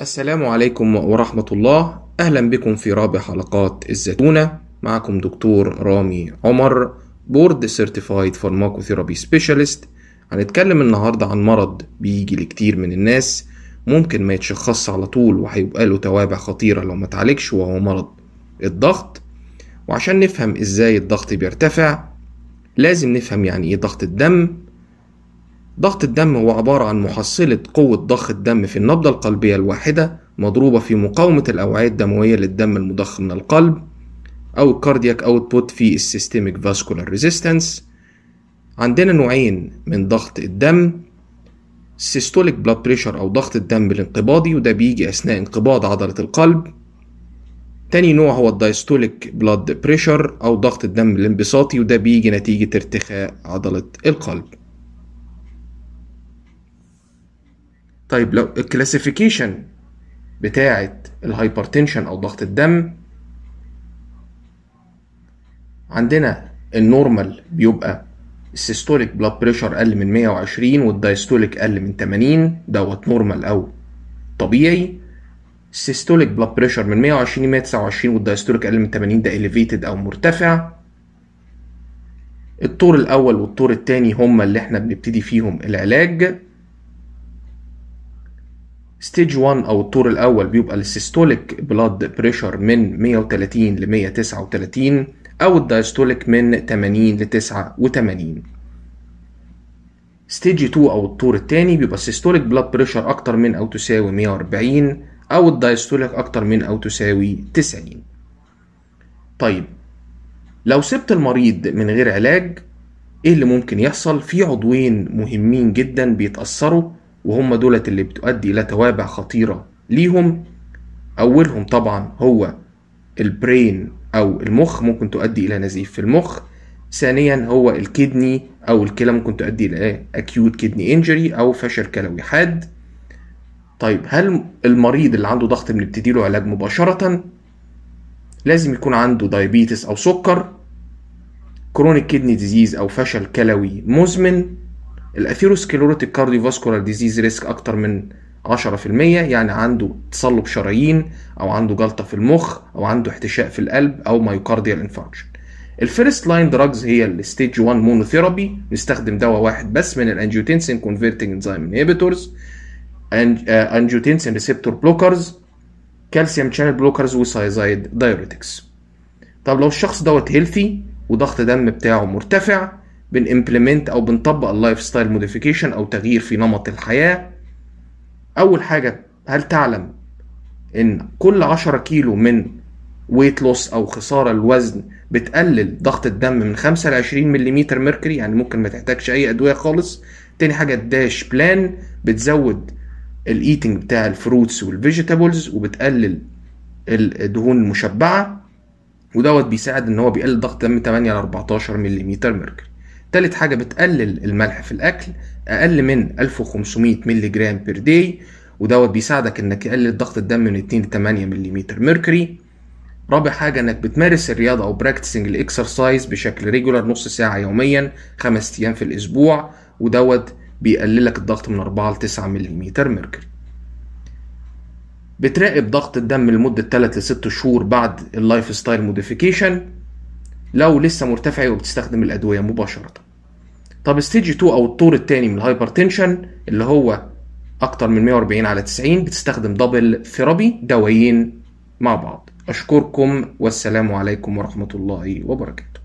السلام عليكم ورحمة الله أهلا بكم في رابع حلقات الزتونة معكم دكتور رامي عمر بورد سيرتيفايد فارماكوثيرابي سبيشالست هنتكلم النهاردة عن مرض بيجي لكتير من الناس ممكن ما يتشخصش على طول وهيبقى له توابع خطيرة لو ما تعالجش وهو مرض الضغط وعشان نفهم ازاي الضغط بيرتفع لازم نفهم يعني ايه ضغط الدم ضغط الدم هو عبارة عن محصلة قوة ضخ الدم في النبضة القلبية الواحدة مضروبة في مقاومة الأوعية الدموية للدم المضخ من القلب أو الكاردياك أوتبوت في systemic فاسكولار ريزيستنس عندنا نوعين من ضغط الدم systolic بلاد بريشر أو ضغط الدم الانقباضي وده بيجي أثناء انقباض عضلة القلب تاني نوع هو الدايستوليك بلاد بريشر أو ضغط الدم الانبساطي وده بيجي نتيجة ارتخاء عضلة القلب طيب لو الكلاسيفيكيشن بتاعت الهايبرتنشن او ضغط الدم عندنا النورمال بيبقى السيستوليك بلاد بريشر اقل من 120 والدايستوليك اقل من 80 دوت نورمال او طبيعي السيستوليك بلاد بريشر من 120 ل 129 والدايستوليك اقل من 80 ده اليفيتد او مرتفع الطور الاول والطور الثاني هما اللي احنا بنبتدي فيهم العلاج ستيج 1 او الطور الاول بيبقى السيستوليك بلاد بريشر من 130 ل 139 او الدايستوليك من 80 ل 89 ستيج 2 او الطور الثاني بيبقى السيستوليك بلاد بريشر اكتر من او تساوي 140 او الدايستوليك اكتر من او تساوي 90 طيب لو سبت المريض من غير علاج ايه اللي ممكن يحصل في عضوين مهمين جدا بيتاثروا وهم دولت اللي بتؤدي إلى توابع خطيرة ليهم أولهم طبعا هو البرين أو المخ ممكن تؤدي إلى نزيف في المخ ثانيا هو الكدني أو الكلى ممكن تؤدي إلى أكيوت كدني إنجري أو فشل كلوي حاد طيب هل المريض اللي عنده ضغط بنبتدي له علاج مباشرة لازم يكون عنده دايابيتس أو سكر كرونيك كدني ديزيز أو فشل كلوي مزمن الاثيروسكليروتيك فاسكولار ديزيز ريسك اكتر من 10% يعني عنده تصلب شرايين او عنده جلطه في المخ او عنده احتشاء في القلب او مايوكارديال انفاركشن الفيرست لاين دراجز هي الستيج 1 مونوثيرابي نستخدم دواء واحد بس من الانجيوتنسين كونفرتنج انزيم انهبيتورز انجيوتنسين ريسبتور بلوكرز كالسيوم شانل بلوكرز وسايزايد دايوريتكس طب لو الشخص دوت هيلثي وضغط دم بتاعه مرتفع بنimplement او بنطبق اللايف ستايل موديفيكيشن او تغيير في نمط الحياه اول حاجه هل تعلم ان كل 10 كيلو من ويت لوس او خساره الوزن بتقلل ضغط الدم من 5 ل 20 ملم مركري يعني ممكن ما تحتاجش اي ادويه خالص تاني حاجه الداش بلان بتزود الايتنج بتاع الفروتس والفيجيتابلز وبتقلل الدهون المشبعه ودوت بيساعد ان هو بيقلل ضغط الدم 8 ل 14 ملم مركري تالت حاجة بتقلل الملح في الأكل أقل من 1500 مللي جرام بير داي ودوت بيساعدك إنك تقلل ضغط الدم من 2 ل 8 متر ميركوري رابع حاجة إنك بتمارس الرياضة أو براكتسنج الإكسرسايز بشكل ريجولار نص ساعة يوميا خمس أيام في الأسبوع ودوت بيقللك الضغط من 4 ل 9 متر ميركوري بتراقب ضغط الدم لمدة 3 ل 6 شهور بعد اللايف ستايل موديفيكيشن لو لسه مرتفع وبتستخدم الادويه مباشره طب ستيج 2 او الطور الثاني من الهايبرتنشن اللي هو اكتر من 140 على 90 بتستخدم دبل ثيرابي دوايين مع بعض اشكركم والسلام عليكم ورحمه الله وبركاته